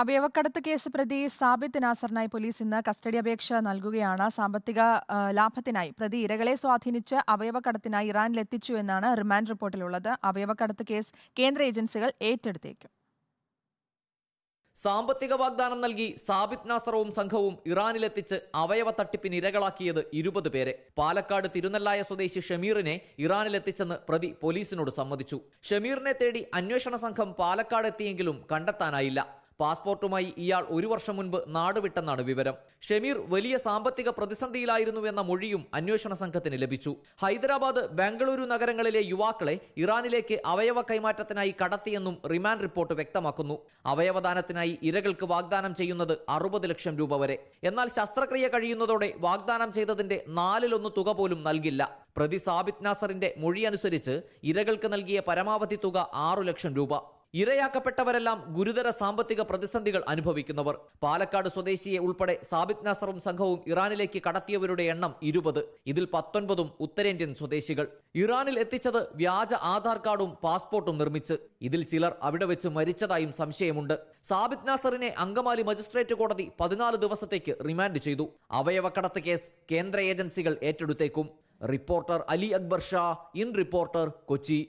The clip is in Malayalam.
അവയവക്കടത്ത് കേസ് പ്രതി സാബിത്ത് നാസറിനായി പോലീസ് ഇന്ന് കസ്റ്റഡി അപേക്ഷ നൽകുകയാണ് സാമ്പത്തിക ലാഭത്തിനായി പ്രതി ഇരകളെ സ്വാധീനിച്ച് അവയവക്കടത്തിനായി ഇറാനിലെത്തിച്ചു എന്നാണ് റിമാൻഡ് റിപ്പോർട്ടിലുള്ളത് അവയവക്കടത്ത് കേസ് കേന്ദ്ര ഏജൻസികൾ ഏറ്റെടുത്തേക്കും സാമ്പത്തിക വാഗ്ദാനം നൽകി സാബിത് നാസറവും സംഘവും ഇറാനിലെത്തിച്ച് അവയവ തട്ടിപ്പിന് ഇരകളാക്കിയത് ഇരുപത് പേരെ പാലക്കാട് തിരുനെല്ലായ സ്വദേശി ഷമീറിനെ ഇറാനിലെത്തിച്ചെന്ന് പ്രതി പോലീസിനോട് സമ്മതിച്ചു ഷമീറിനെ തേടി അന്വേഷണ സംഘം പാലക്കാട് എത്തിയെങ്കിലും കണ്ടെത്താനായില്ല പാസ്പോർട്ടുമായി ഇയാൾ ഒരു വർഷം മുൻപ് നാടുവിട്ടെന്നാണ് വിവരം ഷെമീർ വലിയ സാമ്പത്തിക പ്രതിസന്ധിയിലായിരുന്നു എന്ന മൊഴിയും അന്വേഷണ സംഘത്തിന് ലഭിച്ചു ഹൈദരാബാദ് ബാംഗ്ലൂരു നഗരങ്ങളിലെ യുവാക്കളെ ഇറാനിലേക്ക് അവയവ കൈമാറ്റത്തിനായി കടത്തിയെന്നും റിമാൻഡ് റിപ്പോർട്ട് വ്യക്തമാക്കുന്നു അവയവദാനത്തിനായി ഇരകൾക്ക് വാഗ്ദാനം ചെയ്യുന്നത് അറുപത് ലക്ഷം രൂപ വരെ എന്നാൽ ശസ്ത്രക്രിയ കഴിയുന്നതോടെ വാഗ്ദാനം ചെയ്തതിന്റെ നാലിലൊന്ന് തുക പോലും നൽകില്ല പ്രതി സാബിത് നാസറിന്റെ മൊഴിയനുസരിച്ച് ഇരകൾക്ക് നൽകിയ പരമാവധി തുക ആറു ലക്ഷം രൂപ ഇരയാക്കപ്പെട്ടവരെല്ലാം ഗുരുതര സാമ്പത്തിക പ്രതിസന്ധികൾ അനുഭവിക്കുന്നവർ പാലക്കാട് സ്വദേശിയെ ഉൾപ്പെടെ സാബിത് നാസറും സംഘവും ഇറാനിലേക്ക് കടത്തിയവരുടെ എണ്ണം ഇരുപത് ഇതിൽ പത്തൊൻപതും ഉത്തരേന്ത്യൻ സ്വദേശികൾ ഇറാനിൽ എത്തിച്ചത് വ്യാജ ആധാർ കാർഡും പാസ്പോർട്ടും നിർമ്മിച്ച് ഇതിൽ ചിലർ അവിടെ വെച്ച് മരിച്ചതായും സംശയമുണ്ട് സാബിത് നാസറിനെ അങ്കമാലി മജിസ്ട്രേറ്റ് കോടതി പതിനാല് ദിവസത്തേക്ക് റിമാൻഡ് ചെയ്തു അവയവക്കടത്ത് കേസ് കേന്ദ്ര ഏജൻസികൾ ഏറ്റെടുത്തേക്കും reporter Ali Akbar Shah in reporter Kochi